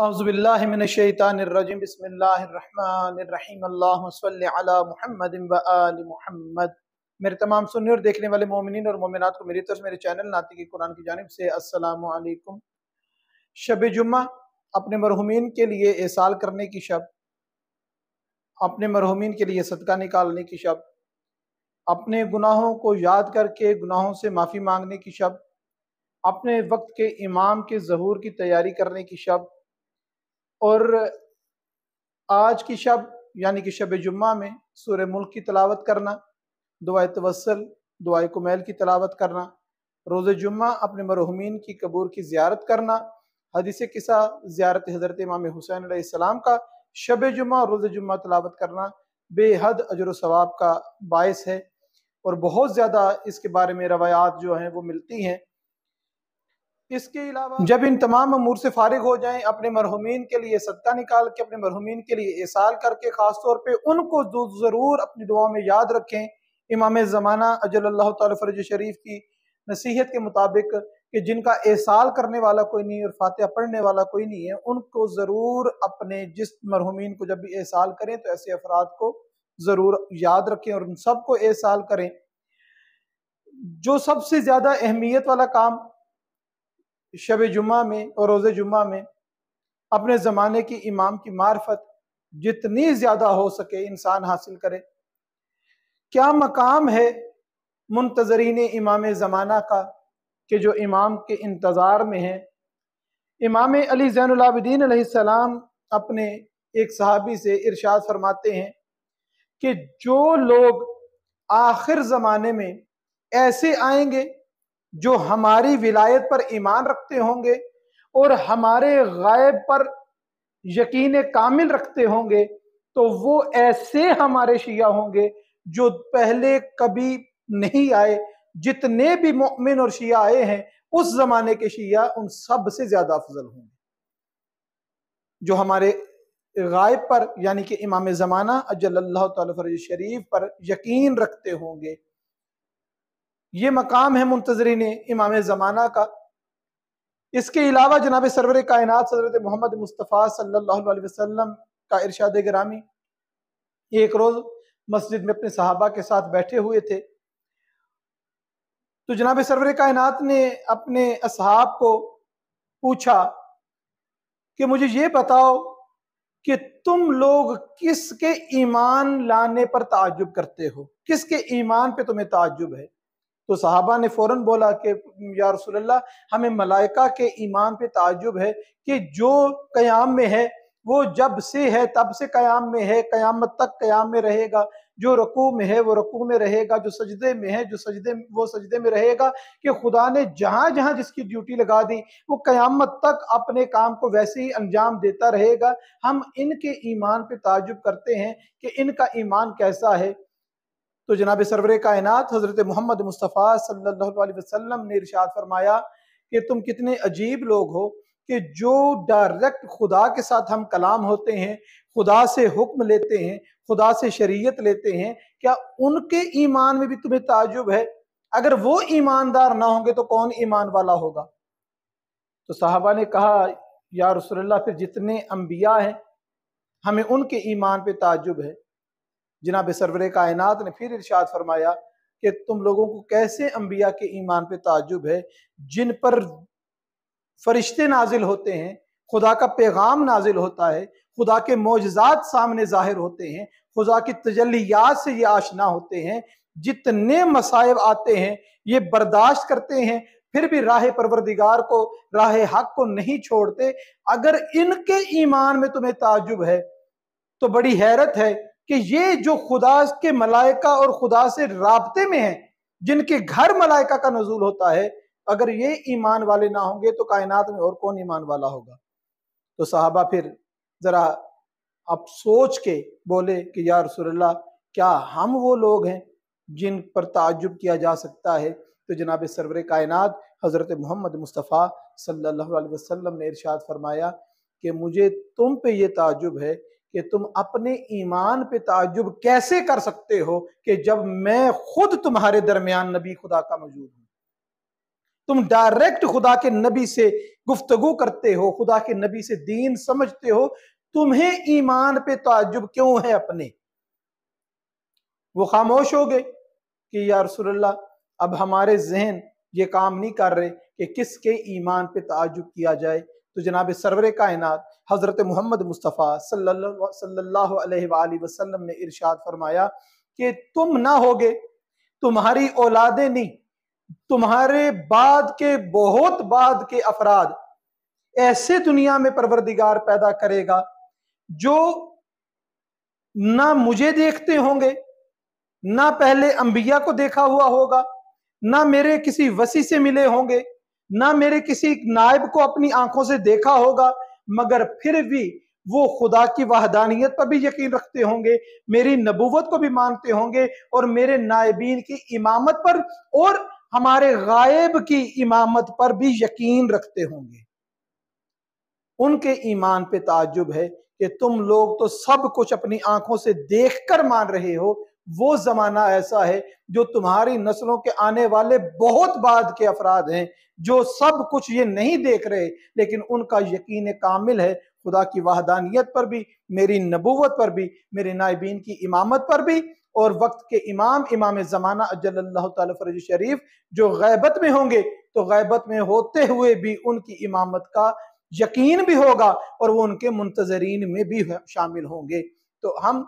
महमद महमद मेरे तमाम सुनने और देखने वाले मोमिन और मोमिनत को मेरी तरफ मेरे चैनल नाती कुरान की जानब से शब जुम्मा अपने मरहुमीन के लिए एसाल करने की शब अपने मरहुमीन के लिए सदका निकालने की शब अपने गुनाहों को याद करके गुनाहों से माफ़ी मांगने की शब अपने वक्त के इमाम के जहूर की तैयारी करने की शब और आज की शब यानी कि शब जुम्मा में सूर्य मुल्क की तलावत करना दुआ तवसल दुआ कुमैल की तलावत करना रोज़ जुम्मा अपने मरहुमीन की कबूर की ज्यारत करना हदीस किसा ज्यारत हज़रत इमाम हुसैन आसमाम का शब जुम्मा रोज़ जुम्मा तलावत करना बेहद अजर सवाब का बायस है और बहुत ज़्यादा इसके बारे में रवायात जो हैं वो मिलती हैं इसके अलावा जब इन तमाम अमूर से फारिग हो जाएं अपने मरहुमीन के लिए सदका निकाल के अपने मरहुमीन के लिए एसाल करके ख़ास तौर पर उनको ज़रूर अपनी दुआ में याद रखें इमाम ज़माना अजल तरज शरीफ की नसीहत के मुताबिक कि जिनका एसाल करने वाला कोई नहीं और फातह पढ़ने वाला कोई नहीं है उनको ज़रूर अपने जिस मरहुमीन को जब भी एसाल करें तो ऐसे अफराद को ज़रूर याद रखें और उन सबको एसाल करें जो सबसे ज़्यादा अहमियत वाला काम शब जुमा में और रोज़ जुम्मा में अपने ज़माने की इमाम की मार्फत जितनी ज़्यादा हो सके इंसान हासिल करे क्या मकाम है मुंतजरीन इमाम ज़माना का कि जो इमाम के इंतज़ार में है इमाम अली ज़ैनदीन सलाम अपने एक सहाबी से इरशाद फरमाते हैं कि जो लोग आखिर ज़माने में ऐसे आएंगे जो हमारी विलायत पर ईमान रखते होंगे और हमारे गायब पर यकीन कामिल रखते होंगे तो वो ऐसे हमारे शिया होंगे जो पहले कभी नहीं आए जितने भी मोमिन और शिया आए हैं उस जमाने के शिया उन सब से ज्यादा अफजल होंगे जो हमारे गायब पर यानी कि इमाम ज़माना अजल तफरज शरीफ पर यकीन रखते होंगे ये मकाम है मुंतजरीन इमाम ज़माना का इसके अलावा जनाब सरवर कायनत हजरत मोहम्मद मुस्तफ़ा सल्ला वसम का इरशाद ग्रामी एक रोज़ मस्जिद में अपने सहाबा के साथ बैठे हुए थे तो जनाब सरवर कायनत ने अपने असहाब को पूछा कि मुझे ये बताओ कि तुम लोग किसके ईमान लाने पर ताजुब करते हो किसके ईमान पे तुम्हें ताजुब है तो साहबा ने फ़ौरन बोला कि या रसोल्ला हमें मलाइका के ईमान पे ताजुब है कि जो क़याम में है वो जब से है तब से क़याम में है क़यामत तक क़याम में रहेगा जो रकू में है वो रकू में रहेगा जो सजदे में है जो सजदे वो सजदे में रहेगा कि खुदा ने जहाँ जहाँ जिसकी ड्यूटी लगा दी वो क़यामत तक अपने काम को वैसे ही अंजाम देता रहेगा हम इनके ईमान पे ताजुब करते हैं कि इनका ईमान कैसा है तो जनाब सरवर कायनत हज़रत मोहम्मद मुस्तफ़ा सल्ला अलैहि ने इर्शाद फरमाया कि तुम कितने अजीब लोग हो कि जो डायरेक्ट खुदा के साथ हम कलाम होते हैं खुदा से हुक्म लेते हैं खुदा से शरीयत लेते हैं क्या उनके ईमान में भी तुम्हें ताजुब है अगर वो ईमानदार ना होंगे तो कौन ईमान वाला होगा तो साहबा ने कहा यार रसोल्ला फिर जितने अम्बिया हैं हमें उनके ईमान पर ताजुब है जनाब सरवर कायनात ने फिर इर्शाद फरमाया कि तुम लोगों को कैसे अम्बिया के ईमान पर ताजुब है जिन पर फरिश्ते नाजिल होते हैं खुदा का पैगाम नाजिल होता है खुदा के मोजात सामने जाहिर होते हैं खुदा की तजलियात से ये आशना होते हैं जितने मसायब आते हैं ये बर्दाश्त करते हैं फिर भी राह परवरदिगार को राह हक को नहीं छोड़ते अगर इनके ईमान में तुम्हें ताजुब है तो बड़ी हैरत है कि ये जो खुदा के मलाइका और खुदा से रबते में है जिनके घर मलाइका का नजूल होता है अगर ये ईमान वाले ना होंगे तो कायनात में और कौन ईमान वाला होगा तो साहबा फिर ज़रा आप सोच के बोले कि यार सुरल्ला क्या हम वो लोग हैं जिन पर ताजुब किया जा सकता है तो जनाब सरवर कायनात हज़रत मोहम्मद मुस्तफ़ा सल्लल्लाहु अलैहि वसल्लम ने इरशाद फरमाया कि मुझे तुम पे ये ताजुब है कि तुम अपने ईमान पे ताजुब कैसे कर सकते हो कि जब मैं खुद तुम्हारे दरमियान नबी खुदा का मौजूद हूं तुम डायरेक्ट खुदा के नबी से गुफ्तगु करते हो खुदा के नबी से दीन समझते हो तुम्हें ईमान पे ताजुब क्यों है अपने वो खामोश हो गए कि या अब हमारे जहन ये काम नहीं कर रहे कि किसके ईमान पे ताजुब किया जाए तो जनाब सरवर कायनत हज़रत मोहम्मद मुस्तफ़ा वसल्लम ने इरशाद फरमाया कि तुम ना होगे तुम्हारी औलादे नहीं तुम्हारे बाद के बहुत बाद के अफराद ऐसे दुनिया में परवरदिगार पैदा करेगा जो ना मुझे देखते होंगे ना पहले अंबिया को देखा हुआ होगा ना मेरे किसी वसी से मिले होंगे ना मेरे किसी नायब को अपनी आंखों से देखा होगा मगर फिर भी वो खुदा की वाहदानियत पर भी यकीन रखते होंगे मेरी नबूवत को भी मानते होंगे और मेरे नायबीन की इमामत पर और हमारे गायब की इमामत पर भी यकीन रखते होंगे उनके ईमान पे ताजुब है कि तुम लोग तो सब कुछ अपनी आंखों से देखकर मान रहे हो वो जमाना ऐसा है जो तुम्हारी नस्लों के आने वाले बहुत बाद के अफराद हैं जो सब कुछ ये नहीं देख रहे लेकिन उनका यकीन कामिल है खुदा की वाहदानियत पर भी मेरी नबूवत पर भी मेरे नायबीन की इमामत पर भी और वक्त के इमाम इमाम ज़माना अजल फरज शरीफ जो गैबत में होंगे तो गैबत में होते हुए भी उनकी इमामत का यकीन भी होगा और वो उनके मुंतजरीन में भी शामिल होंगे तो हम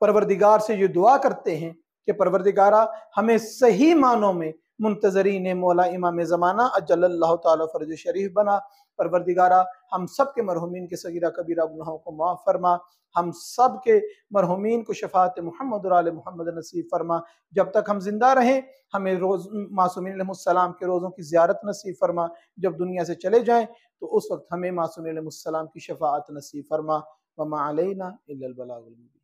परवरदिगार से ये दुआ करते हैं कि परवरदिगारा हमें सही मानों में मुंतजरीन मौला इमाम ज़माना अजल्ला तर्ज शरीफ बना परवरदिगारा हम सब के मरहुमीन के सगीरा कबीरा गुनाहों को माफ़ फरमा हम सब के मरहूमिन को शफात मोहम्मद मोहम्मद नसीब फरमा जब तक हम जिंदा रहें हमें रोज़ मासूमिनसलाम के रोज़ों की ज्यारत नसीब फरमा जब दुनिया से चले जाएँ तो उस वक्त हमें मासूमिनसलाम की शफात नसीब फरमा वमा अलैना बलागुल